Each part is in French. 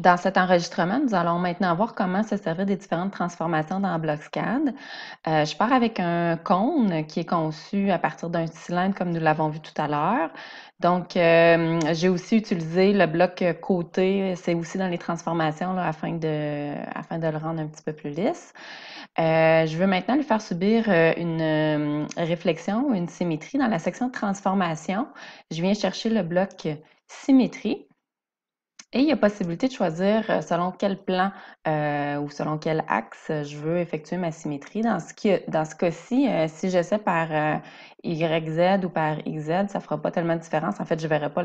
Dans cet enregistrement, nous allons maintenant voir comment se servir des différentes transformations dans BlockSCAD. Euh, je pars avec un cône qui est conçu à partir d'un cylindre comme nous l'avons vu tout à l'heure. Donc, euh, j'ai aussi utilisé le bloc côté, c'est aussi dans les transformations là, afin, de, afin de le rendre un petit peu plus lisse. Euh, je veux maintenant lui faire subir une réflexion, une symétrie. Dans la section transformation, je viens chercher le bloc symétrie et il y a possibilité de choisir euh, selon quel plan euh, ou selon quel axe euh, je veux effectuer ma symétrie. Dans ce, dans ce cas-ci, si j'essaie par YZ ou par XZ, ça ne fera pas tellement de différence. En fait, je ne verrai pas,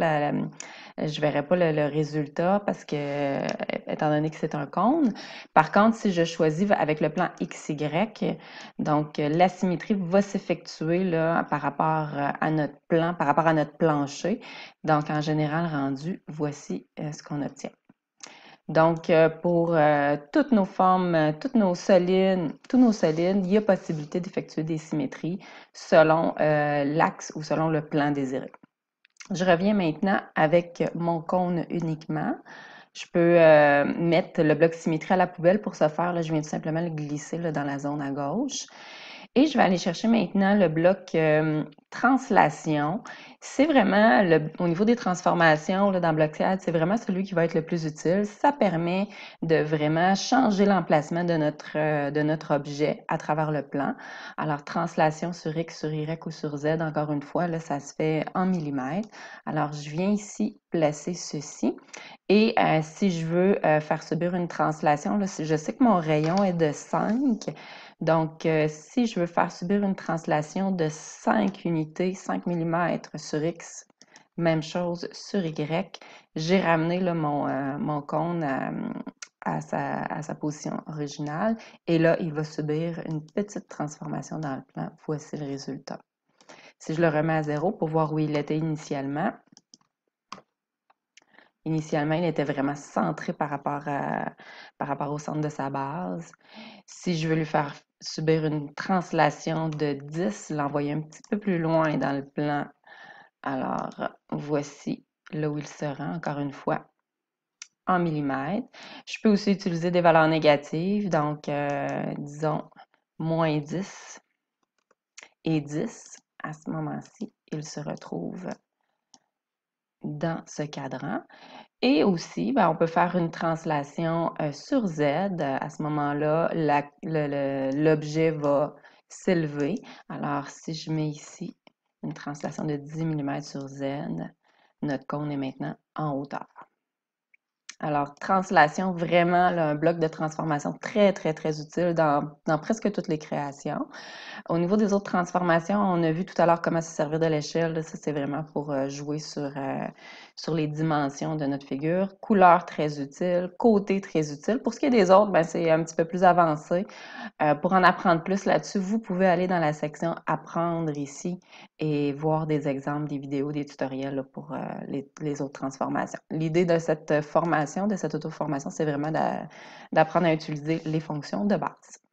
je verrai pas le, résultat parce que, étant donné que c'est un cône. Par contre, si je choisis avec le plan XY, donc la symétrie va s'effectuer par rapport à notre plan, par rapport à notre plancher. Donc, en général rendu, voici ce qu'on obtient. Donc, euh, pour euh, toutes nos formes, euh, toutes nos solides, tous nos solides, il y a possibilité d'effectuer des symétries selon l'axe ou selon le plan désiré. Je reviens maintenant avec mon cône uniquement. Je peux mettre le bloc symétrie à la poubelle pour ce faire. je viens tout simplement le glisser dans la zone à gauche. Et je vais aller chercher maintenant le bloc euh, translation. C'est vraiment, le, au niveau des transformations là, dans BlockCAD, c'est vraiment celui qui va être le plus utile. Ça permet de vraiment changer l'emplacement de notre, euh, de notre objet à travers le plan. Alors, translation sur X, sur Y ou sur Z, encore une fois, là, ça se fait en millimètres. Alors, je viens ici placer ceci. Et euh, si je veux euh, faire subir une translation, je sais que mon rayon est de 5. Donc, euh, si je veux faire subir une translation de 5 unités, 5 mm sur X, même chose sur Y, j'ai ramené mon, mon, cône à, sa, à sa position originale. Et là, il va subir une petite transformation dans le plan. Voici le résultat. Si je le remets à zéro pour voir où il était initialement, Initialement, il était vraiment centré par rapport, par rapport au centre de sa base. Si je veux lui faire subir une translation de 10, l'envoyer un petit peu plus loin dans le plan. Alors, voici là où il se rend, encore une fois, en millimètres. Je peux aussi utiliser des valeurs négatives, donc euh, disons moins 10 et 10. À ce moment-ci, il se retrouve dans ce cadran. Et aussi, ben, on peut faire une translation euh, sur Z. À ce moment-là, l'objet va s'élever. Alors, si je mets ici une translation de 10 mm sur Z, notre cône est maintenant en hauteur. Alors, translation, vraiment un bloc de transformation très, très, très utile dans, presque toutes les créations. Au niveau des autres transformations, on a vu tout à l'heure comment se servir de l'échelle. Ça, c'est vraiment pour euh, jouer sur, euh, sur les dimensions de notre figure. Couleur très utile, côté très utile. Pour ce qui est des autres, ben, c'est un petit peu plus avancé. Euh, pour en apprendre plus là-dessus, vous pouvez aller dans la section Apprendre ici et voir des exemples, des vidéos, des tutoriels pour les, les autres transformations. L'idée de cette formation, de cette auto-formation, c'est vraiment d'apprendre à utiliser les fonctions de base.